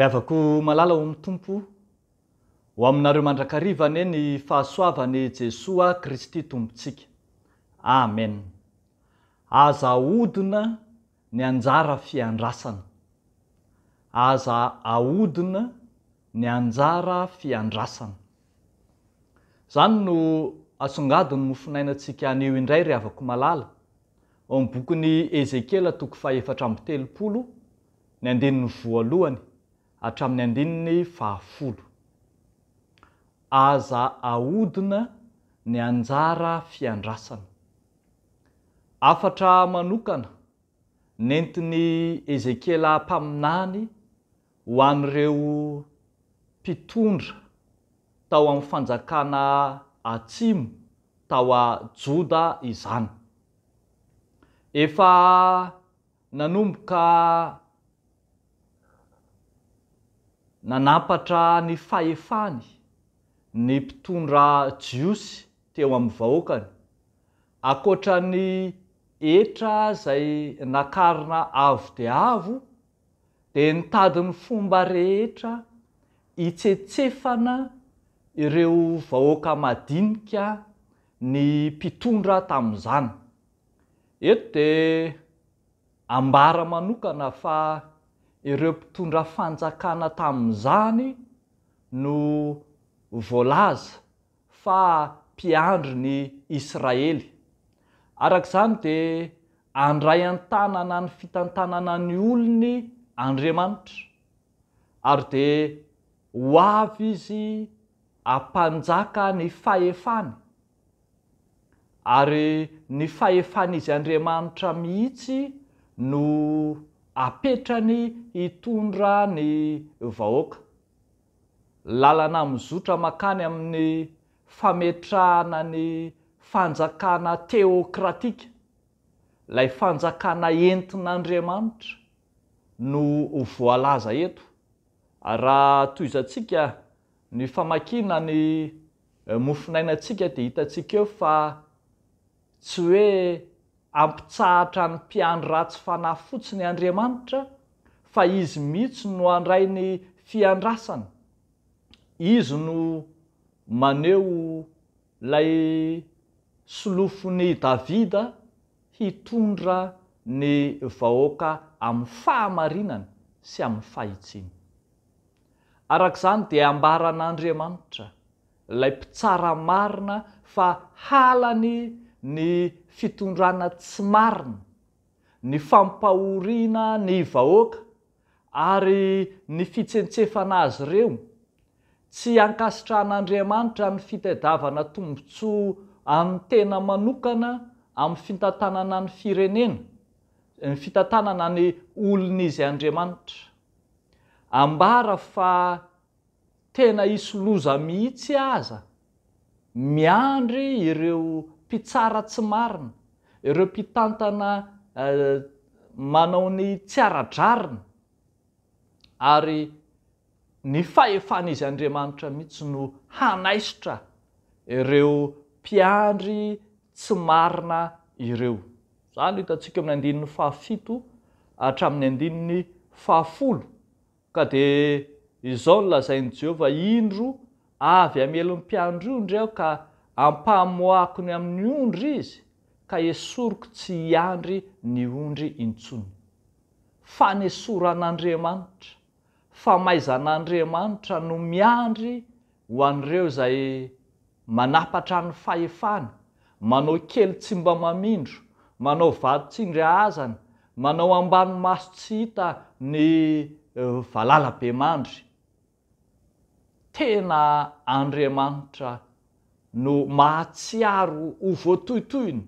ryh avako malala o amn'ny tompo ho aminareo mandrakarivanye ny fahasoavany jesos a kristy tompotsika amen aza aodina ny anjara fiandrasana aza aodina ny anjara fiandrasana zany no asongadony myfinainantsika anio indray ry avako malala omybokon'ny ezekela to ty atramin'ny an-dininy fahafolo aza aodina ny anjara fiandrasana afatra manokana nentiny ezekiela mpaminany ho an'ireo mpitondra tao ami'ny fanjakana atsimo tao a joda izany efa nanomboka nanapatra ny fahefany ny mpitondra jiosy teo amin'ny vahoakany akoatra ny etra zay nakarina avo de avo de ny tadin'ny fomba rehetra itsetsefana ireo vahoaka madinikaa ny mpitondra tamin'izany eto de ambara manokana fa ireo mpitondra fanjakana tamin'izany no voalaza fa mpiandro ny israely arak'izany de andray an-tanana ny fitantanana ny olony andriamanitra ary de ho avy izy ampanjaka ny faefany ary ny fahefany izy andriamanitra mihitsy no apetra ny hitondra ny vahoaka lalana mizotra makany amin'ny fametrahana ny fanjakana teokratika lay fanjakana entin'andriamanitra no voalaza eto raha toizantsika ny famakina ny eh, mofinainatsika de hitatsika eo fa tsy hoe ampitsahatra ny mpiandro ratsy fanay fotsiny andriamanitra fa izy mihitsy no andrai ny fiandrasany izy no maneo lay solofony davida hitondra ny vahoaka amin'ny fahamarinany sy amin'ny fahitsiny arak'izany di ambaran'andriamanitra lay mpitsara marina fa halany ny fitondrana tsy marina ny fampahoriana ny vahoaka ary ny fitsentsefana azy ireo tsy ankasitraan'andriamanitra ny fitadavana tombontsoa amin'ny tena manokana amin'ny fitantanana ny firenena ny fitantanana any olon'izy andriamanitra ambara fa tena hisoloza mihitsy aza miandry ireo pitsara tsy marina ireo mpitantana eh, manaony tsy aradrarina ary ny faefan'izy andriamanitra mihitsy no hanaisitra ireo mpiandry tsy marina ireo za alo itantsika ami'ny andinyny faafito hatramin'ny andininy fahafolo ka de izao ny lazain' jehova indro avy amelon'ny mpiandro io indreao ka ampamoako ny amin'ny ondry izy ka esoriko tsy hiandry ny ondry intsony fanesora an'andriamanitra fa maizan'andriamanitra no miandry ho an'ireo zay manapatra ny fahefana manao kely tsymba mamindro manao vatotsindry aazany manao ambanymaso tsy hita ny e, valalabe mandry tena andriamanitra no mahatsiaro o voatoitoiny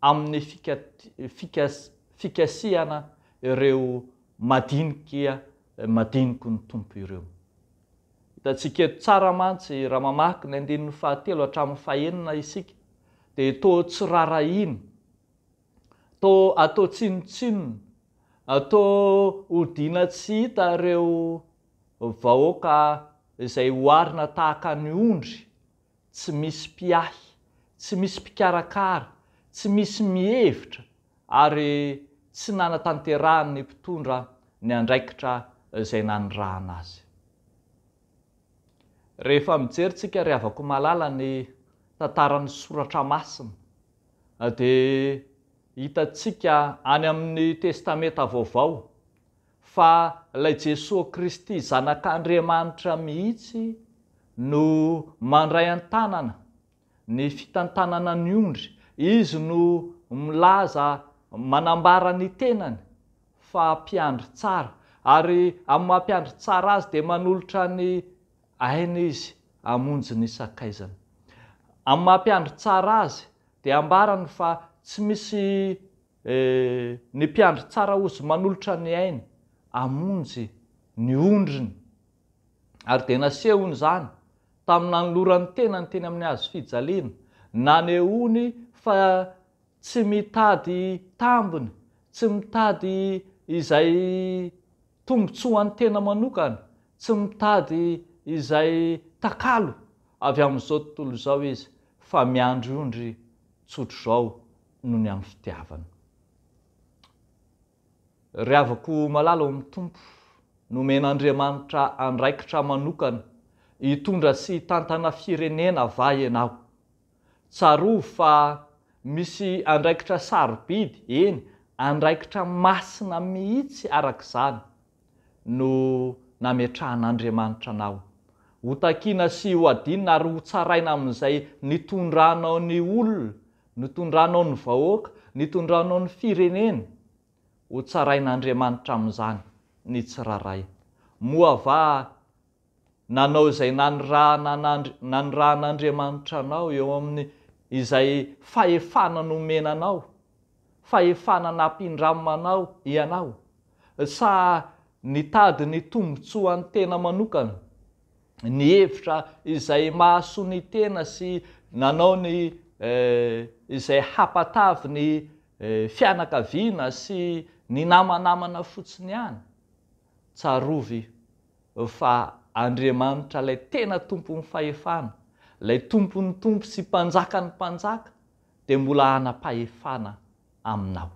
amin'ny fika- fikas- fikasihana ireo madinikya madiniko ny tompo ireo hita tsy keto tsara mantsy raha mamahky ny andinyny fahatelo hatramin'ny faenina isika de to tsyrara iny to atao tsinotsinona atô hodina tsy hita reo vahoaka izay hoarina tahaka ny ondry tsy misy mpiahy tsy misy mpikarakara tsy misy mihevitra ary tsy nana tanterahany mpitondra ny andraikitra izay nany raana azy rehefa mijeritsika re avako malala ny tantaran'ny soratra masina de hitatsika any amin'ny testamenta vaovao fa ilay jesosy kristy zanak'andriamanitra mihitsy no mandray an-tanana ny fitantanana ny ondry izy no milaza manambarany tenany fa mpiandry tsara ary am'y mampiandry tsara azy de manolotra ny ainy izy amonjy ny sakaizany am'y mampiandry tsara azy de ambarany fa tsy misy e, ny mpiandry tsara ozy manolotra ny ainy amonjy ny ondriny ary de naseahony zany taminany loran'ny tena ny teny amin'ny azo fijaliana na nyony fa tsy mitady tambiny tsy mitady izay tombotsoan'ny tena manokana tsy mitady izay takalo avy am'izao tontolo zao izy fa miandro ondry tsotro zao noho ny amn'ny fitiavany ry havako malala ao am'ny tompo nomen'andriamanitra andraikitra manokany itondra sy tantana firenena ava anao tsaroa fa misy andraikitra sarobidy iny andraikitra masina mihitsy arak'izany no nametrahan'andriamanitra anao ho takina sy ho adinina ary ho tsaraina ami'izay ny tondranao ny olona ny tondranao ny vahoaka ny tondranao ny fireneny hotsarain'andriamanitra amin'izany ny tsiraray moa ava nanao zay nanranana nany raan'andriamanitra anao eo amin'ny izay faefananyomenanao faefanana ampindramanao ianao sa ny tadiny tombontsoany tena manokana ny hevitra izay mahasoany tena sy nanao ny eh, izay hapatavy ny eh, fianakaviana sy ny namanamana fotsiny any tsarovy fa andriamanitra lay tena tompony fahefana lay tompony tompo sy mpanjaka ny mpanjaka de mbola hanam-pahefana aminao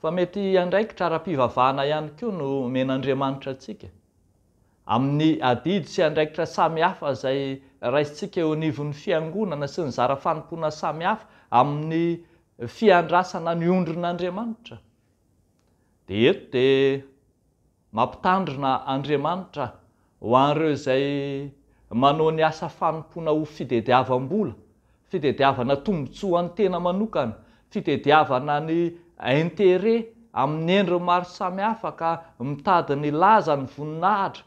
fa mety andraikitra raha-pivavahana ihany koa no men'andriamanitra atsika amin'ny adidy sy andraikitra samihafa zay raistsika eo anivon'ny fiangonana sy ny zara fanompoana sami hafa amin'ny fiandrasana ny ondron'andriamanitra de ento de mampitandrona andriamanitra ho an'reo izay manao ny asa fanompona ho fidediavam-bola fidediavana tombontsohany tena manokana fidediavana ny intere amin'ny endreo maro samihafaka mitady ny laza ny voninahitra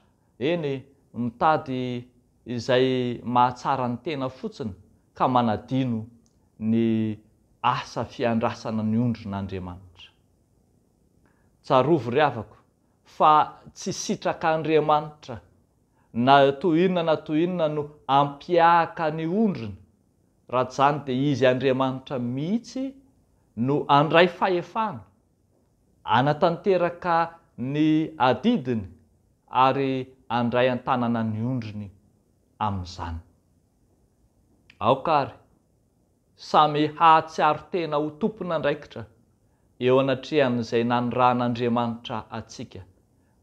iny mitady izay mahatsara ny tena fotsiny ka manadino ny asa fiandrasana ny ondron'andriamanitra tsarovo ry avako fa tsy sitrak'andriamanitra na tohinona na tohinona no ampiahaka ny ondrony ra ts'zany de izy andriamanitra mihitsy no andray faefana anatanteraka ny adidiny ary andray an-tanana ny ondrony amin'izany aokary samy hahatsiaro tena ho tompona ndraikitra eo anatrehan'izay nanyran'andriamanitra atsika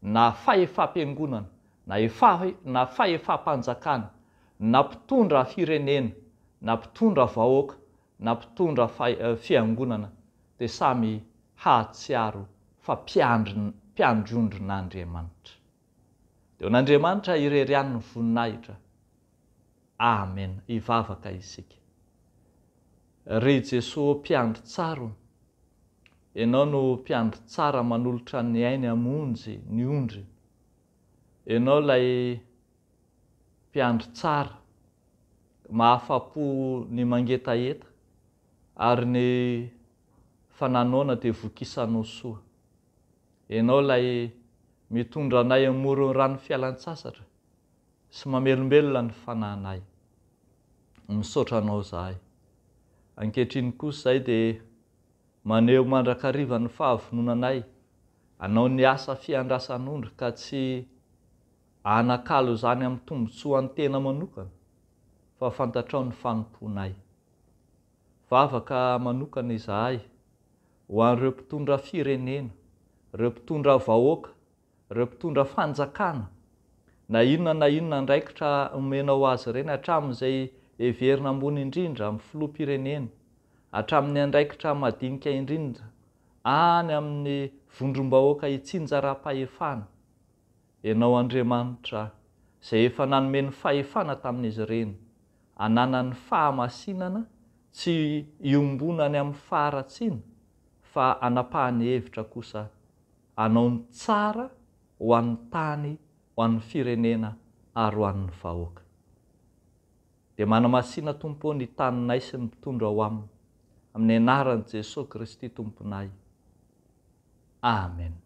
na fahefam-piangonana naefa- na faefampanjakana na mpitondra firenena na mpitondra vahoaka na mpitondra fa- eh, fiangonana de samy hahtsiaro fa mpiandri mpiandryondrin'andriamanitra de eo an'andriamanitra irery an' ny voninahitra amen ivavaka isika ry jesosy mpiandro tsaro enao no mpiandro tsara manolotra ny ainy amonjy ny ondrin anao lay mpiandro tsara mahafa-po ny mangetaeta ary ny fananaona de vokisanao soa anao lay mitondra anay amoro rano fialan-tsasatra sy mamelomelona ny fananay misaotranao zahay ankehtriny kosy zay de maneo mandrakarivan'ny fahavononanay anao ny asa fiandrasan'ondry ka tsy anakalo zany am'y tombontsan'n tena manokana fafantatraony fanmonayvakanokanyzahay hoan'reompitondra firenena reo mpitondravahoaka reo mpitondra fanjakana na inona na inona ndraikitra omena o azy ireny atramn'zay everina ambony indrindra amyfloapirenena atramin'ny andraikitra madinika indrindra any amin'ny vondrom-bahoaka hitsinjara-paefana ianao andriamanitra zay efa nanome 'ny faefana tamin'izy ireny ananan'ny fahamasinana tsy iombonany amin'ny faharatsina fa hanapahany hevitra kosa hanao ny tsara ho an'ny tany ho an'ny firenena ary hoan'ny vahoaka de manamasina tompo ny taninai syny mpitondro ao aminy amin'ny anaran'i jesosy kristy tomponay amen